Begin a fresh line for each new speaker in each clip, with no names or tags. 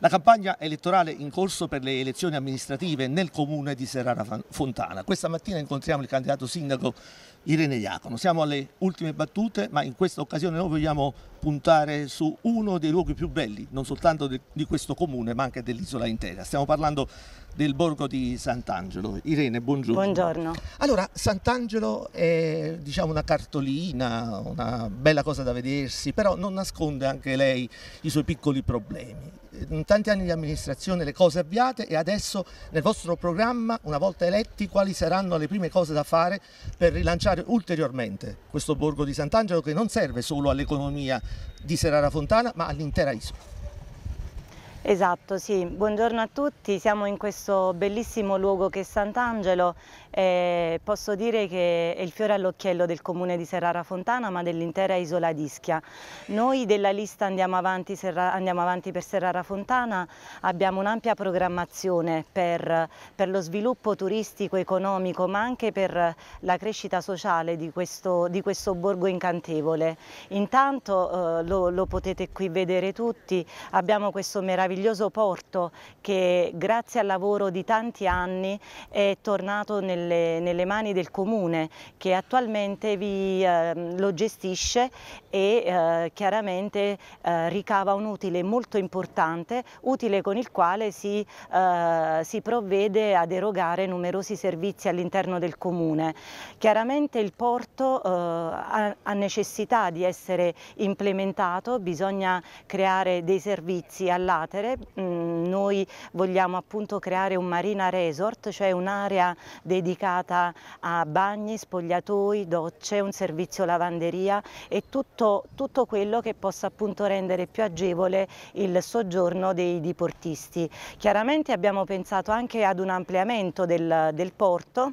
La campagna elettorale in corso per le elezioni amministrative nel comune di Serrara Fontana. Questa mattina incontriamo il candidato sindaco Irene Iacono. Siamo alle ultime battute, ma in questa occasione noi vogliamo puntare su uno dei luoghi più belli, non soltanto di questo comune, ma anche dell'isola intera. Stiamo parlando del borgo di Sant'Angelo. Irene, buongiorno. Buongiorno. Allora, Sant'Angelo è diciamo, una cartolina, una bella cosa da vedersi, però non nasconde anche lei i suoi piccoli problemi. In tanti anni di amministrazione le cose avviate e adesso nel vostro programma, una volta eletti, quali saranno le prime cose da fare per rilanciare ulteriormente questo borgo di Sant'Angelo che non serve solo all'economia di Serrara Fontana ma all'intera isola?
Esatto, sì. Buongiorno a tutti, siamo in questo bellissimo luogo che è Sant'Angelo e eh, posso dire che è il fiore all'occhiello del comune di Serrara Fontana ma dell'intera isola d'Ischia. Noi della lista andiamo avanti, Serra, andiamo avanti, per Serrara Fontana, abbiamo un'ampia programmazione per, per, lo sviluppo turistico, economico ma anche per la crescita sociale di questo, di questo borgo incantevole. Intanto eh, lo, lo potete qui vedere tutti, abbiamo questo meraviglioso meraviglioso porto che grazie al lavoro di tanti anni è tornato nelle, nelle mani del comune che attualmente vi, eh, lo gestisce e eh, chiaramente eh, ricava un utile molto importante, utile con il quale si, eh, si provvede ad erogare numerosi servizi all'interno del comune. Chiaramente il porto eh, ha, ha necessità di essere implementato, bisogna creare dei servizi all'atere carattere, mm, noi vogliamo appunto creare un marina resort, cioè un'area dedicata a bagni, spogliatoi, docce, un servizio lavanderia e tutto, tutto quello che possa appunto rendere più agevole il soggiorno dei diportisti. Chiaramente abbiamo pensato anche ad un ampliamento del, del porto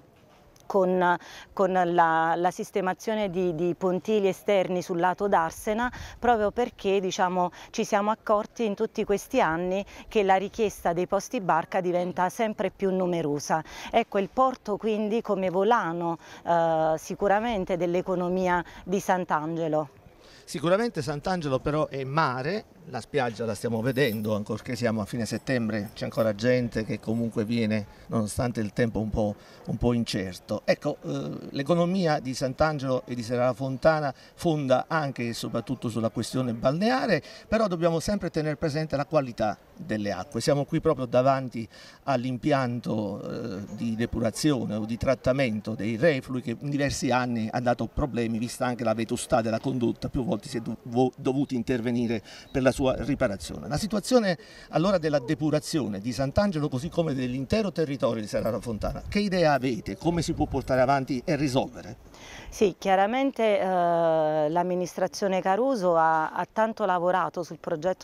con, con la, la, sistemazione di, di, pontili esterni sul lato d'Arsena proprio perché diciamo, ci siamo accorti in tutti questi anni che la richiesta dei posti barca diventa sempre più numerosa. Ecco il porto quindi come volano eh, sicuramente dell'economia di Sant'Angelo.
Sicuramente Sant'Angelo però è mare la spiaggia la stiamo vedendo, ancorché siamo a fine settembre, c'è ancora gente che comunque viene nonostante il tempo un po', un po incerto. Ecco, eh, l'economia di Sant'Angelo e di Serrara Fontana fonda anche e soprattutto sulla questione balneare, però dobbiamo sempre tenere presente la qualità delle acque. Siamo qui proprio davanti all'impianto eh, di depurazione o di trattamento dei reflui che in diversi anni ha dato problemi, vista anche la vetustà della condotta, più volte si è dovuti intervenire per la sua riparazione. La situazione allora della depurazione di Sant'Angelo così come dell'intero territorio di Serrara Fontana, che idea avete? Come si può portare avanti e risolvere?
Sì, chiaramente eh, l'amministrazione Caruso ha, ha, tanto lavorato sul,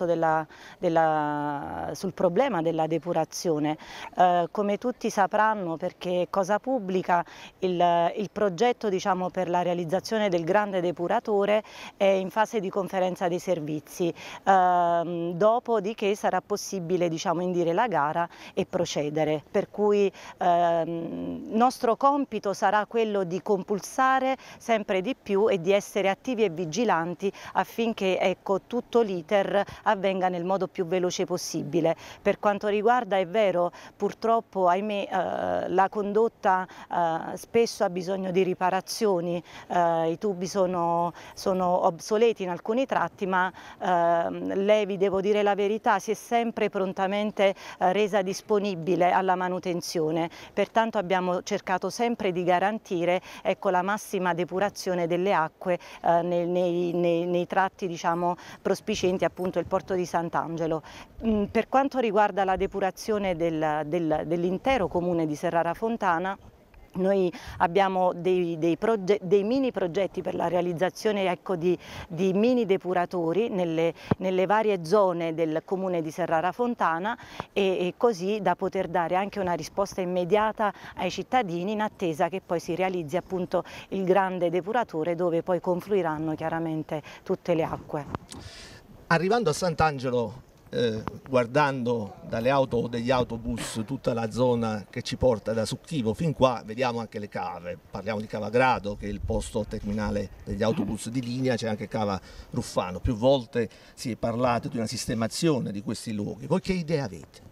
della, della, sul problema della depurazione. Eh, come tutti sapranno, perché Cosa Pubblica, il, il progetto diciamo, per la realizzazione del grande depuratore è in fase di conferenza dei servizi. Eh, ehm, dopodiché sarà possibile diciamo, indire la gara e procedere. Per cui il ehm, nostro compito sarà quello di compulsare sempre di più e di essere attivi e vigilanti affinché ecco, tutto l'iter avvenga nel modo più veloce possibile. Per quanto riguarda, è vero, purtroppo ahimè, eh, la condotta eh, spesso ha bisogno di riparazioni, eh, i tubi sono, sono, obsoleti in alcuni tratti, ma ehm, Levi, devo dire la verità, si è sempre prontamente eh, resa disponibile alla manutenzione, pertanto abbiamo cercato sempre di garantire ecco, la massima depurazione delle acque eh, nei, nei, nei, tratti diciamo, prospicenti appunto il porto di Sant'Angelo. Mm, per quanto riguarda la depurazione del, del, dell'intero comune di Serrara Fontana, noi abbiamo dei, dei, dei, mini progetti per la realizzazione ecco, di, di, mini depuratori nelle, nelle, varie zone del comune di Serrara Fontana e, e, così da poter dare anche una risposta immediata ai cittadini in attesa che poi si realizzi appunto il grande depuratore dove poi confluiranno chiaramente tutte le acque.
Arrivando a Sant'Angelo eh, guardando dalle auto o degli autobus tutta la zona che ci porta da Succhivo fin qua, vediamo anche le cave. Parliamo di Cava Grado, che è il posto terminale degli autobus di linea, c'è anche Cava Ruffano. Più volte si è parlato di una sistemazione di questi luoghi. Voi che idea avete?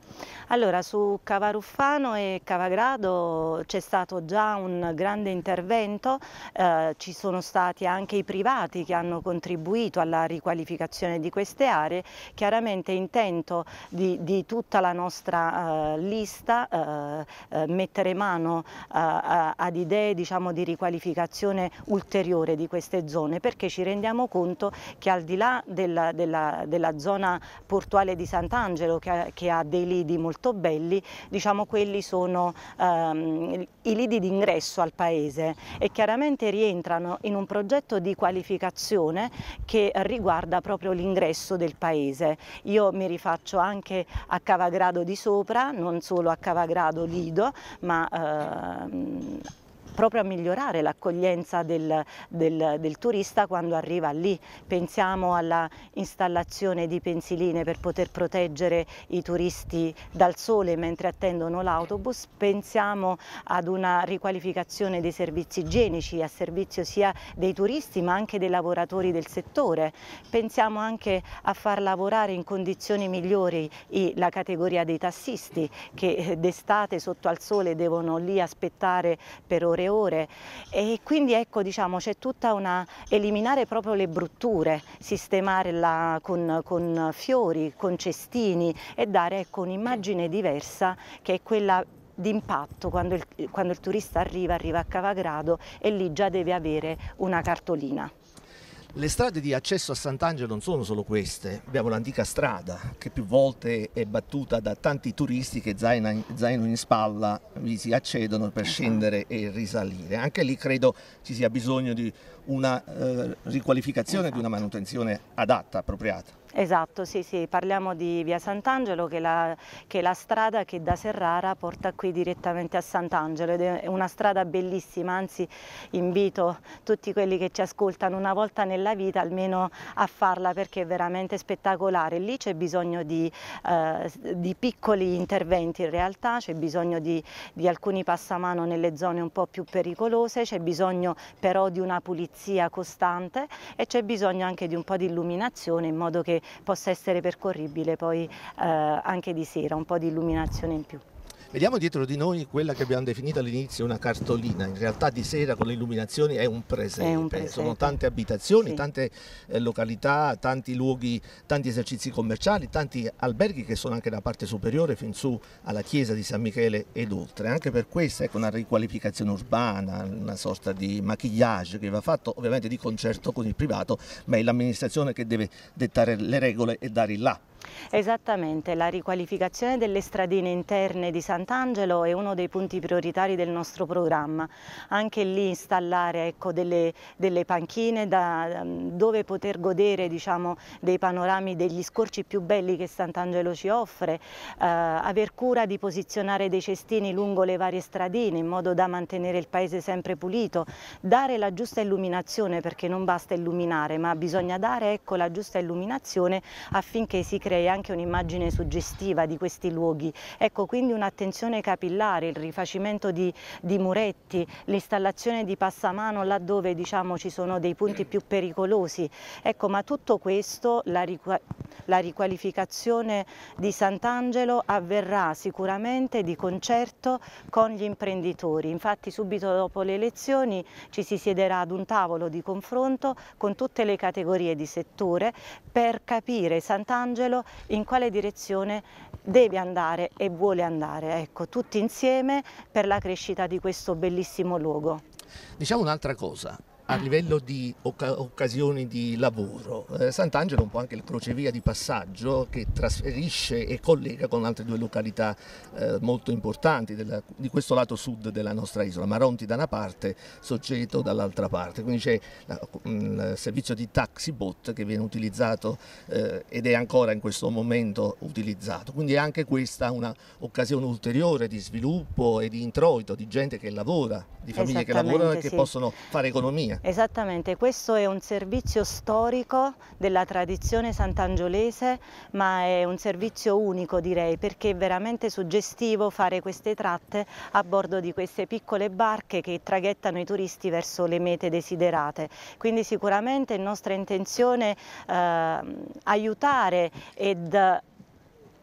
Allora, su Cavaruffano e Cavagrado c'è stato già un grande intervento, eh, ci sono stati anche i privati che hanno contribuito alla riqualificazione di queste aree, chiaramente intento di, di tutta la nostra eh, lista eh, eh mettere mano eh, ad idee diciamo, di riqualificazione ulteriore di queste zone perché ci rendiamo conto che al di là della, della, della zona portuale di Sant'Angelo che, che ha dei lidi lidi molto belli, diciamo quelli sono ehm, i lidi d'ingresso al paese e chiaramente rientrano in un progetto di qualificazione che riguarda proprio l'ingresso del paese. Io mi rifaccio anche a Cavagrado di sopra, non solo a Cavagrado Lido, ma ehm, proprio a migliorare l'accoglienza del, del, del, turista quando arriva lì. Pensiamo alla installazione di pensiline per poter proteggere i turisti dal sole mentre attendono l'autobus, pensiamo ad una riqualificazione dei servizi igienici a servizio sia dei turisti ma anche dei lavoratori del settore, pensiamo anche a far lavorare in condizioni migliori la categoria dei tassisti che d'estate sotto al sole devono lì aspettare per ore e ore e quindi ecco diciamo c'è tutta una eliminare proprio le brutture, sistemare la, con, con fiori, con cestini e dare ecco un'immagine diversa che è quella d'impatto quando, quando il turista arriva, arriva a Cavagrado e lì già deve avere una cartolina.
Le strade di accesso a Sant'Angelo non sono solo queste, abbiamo l'antica strada che più volte è battuta da tanti turisti che zaino in spalla vi si accedono per esatto. scendere e risalire. Anche lì credo ci sia bisogno di una eh, riqualificazione di una manutenzione adatta, appropriata.
Esatto, sì, sì, parliamo di via Sant'Angelo che è, la, che è, la, strada che da Serrara porta qui direttamente a Sant'Angelo ed è una strada bellissima, anzi invito tutti quelli che ci ascoltano una volta nella vita almeno a farla perché è veramente spettacolare. Lì c'è bisogno di, eh, di, piccoli interventi in realtà, c'è bisogno di, di alcuni passamano nelle zone un po' più pericolose, c'è bisogno però di una pulizia costante e c'è bisogno anche di un po' di illuminazione in modo che possa essere percorribile poi eh, anche di sera, un po' di illuminazione in più.
Vediamo dietro di noi quella che abbiamo definito all'inizio una cartolina, in realtà di sera con le illuminazioni è un presente, è un presepe. sono tante abitazioni, sì. tante eh, località, tanti luoghi, tanti esercizi commerciali, tanti alberghi che sono anche la parte superiore fin su alla chiesa di San Michele ed oltre, anche per questa ecco una riqualificazione urbana, una sorta di maquillage che va fatto ovviamente di concerto con il privato, ma è l'amministrazione che deve dettare le regole e dare il là
Esattamente, la riqualificazione delle stradine interne di Sant'Angelo è uno dei punti prioritari del nostro programma. Anche lì installare ecco, delle, delle, panchine da, ehm, dove poter godere diciamo, dei panorami, degli scorci più belli che Sant'Angelo ci offre, eh, aver cura di posizionare dei cestini lungo le varie stradine in modo da mantenere il paese sempre pulito, dare la giusta illuminazione perché non basta illuminare ma bisogna dare ecco, la giusta illuminazione affinché si crei crei anche un'immagine suggestiva di questi luoghi. Ecco, quindi un'attenzione capillare, il rifacimento di, di muretti, l'installazione di passamano laddove diciamo, ci sono dei punti più pericolosi. Ecco, ma tutto questo la, la riqualificazione di Sant'Angelo avverrà sicuramente di concerto con gli imprenditori. Infatti subito dopo le elezioni ci si siederà ad un tavolo di confronto con tutte le categorie di settore per capire Sant'Angelo in quale direzione deve andare e vuole andare, ecco, tutti insieme per la crescita di questo bellissimo luogo.
Diciamo un'altra cosa, a livello di oca- occasioni di lavoro, eh, Sant'Angelo è un po' anche il crocevia di passaggio che trasferisce e collega con altre due località eh, molto importanti della, di questo lato sud della nostra isola, Maronti da una parte, Soceto dall'altra parte, quindi c'è la, mm, il servizio di taxi bot che viene utilizzato eh, ed è ancora in questo momento utilizzato, quindi è anche questa un'occasione ulteriore di sviluppo e di introito, di gente che lavora, di famiglie che lavorano e che sì. possono fare economia.
Esattamente, questo è un servizio storico della tradizione sant'angiolese, ma è un servizio unico direi, perché è veramente suggestivo fare queste tratte a bordo di queste piccole barche che traghettano i turisti verso le mete desiderate. Quindi sicuramente è nostra intenzione eh, aiutare ed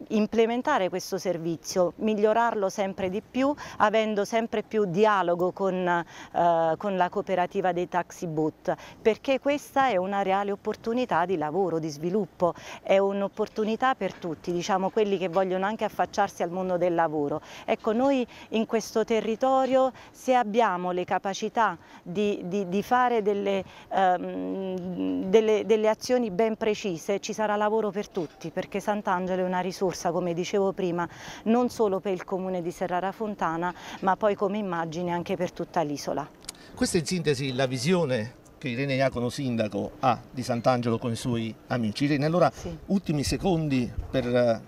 implementare questo servizio, migliorarlo sempre di più, avendo sempre più dialogo con, eh, con la cooperativa dei taxi boot, perché questa è una reale opportunità di lavoro, di sviluppo, è un'opportunità per tutti, diciamo quelli che vogliono anche affacciarsi al mondo del lavoro. Ecco, noi in questo territorio se abbiamo le capacità di, di, di fare delle, ehm, delle, delle azioni ben precise ci sarà lavoro per tutti, perché Sant'Angelo è una risorsa risorsa, come dicevo prima, non solo per il comune di Serrara Fontana, ma poi come immagine anche per tutta l'isola.
Questa è in sintesi la visione che Irene Iacono Sindaco ha di Sant'Angelo con i suoi amici. Irene, allora sì. ultimi secondi per eh,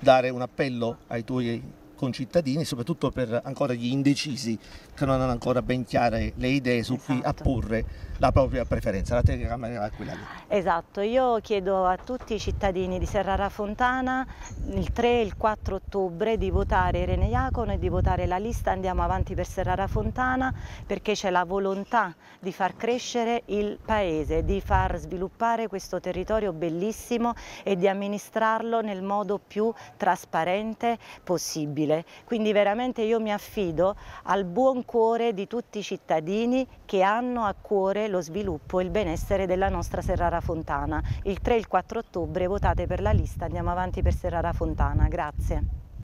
dare un appello ai tuoi concittadini, soprattutto per ancora gli indecisi che non hanno ancora ben chiare le idee su esatto. chi apporre la propria preferenza. La telecamera è quella lì.
Esatto, io chiedo a tutti i cittadini di Serrara Fontana il 3 e il 4 ottobre di votare Irene Iacono e di votare la lista Andiamo avanti per Serrara Fontana perché c'è la volontà di far crescere il paese, di far sviluppare questo territorio bellissimo e di amministrarlo nel modo più trasparente possibile utile, quindi veramente io mi affido al buon cuore di tutti i cittadini che hanno a cuore lo sviluppo e il benessere della nostra Serrara Fontana. Il 3 e il 4 ottobre votate per la lista, andiamo avanti per Serrara Fontana, grazie.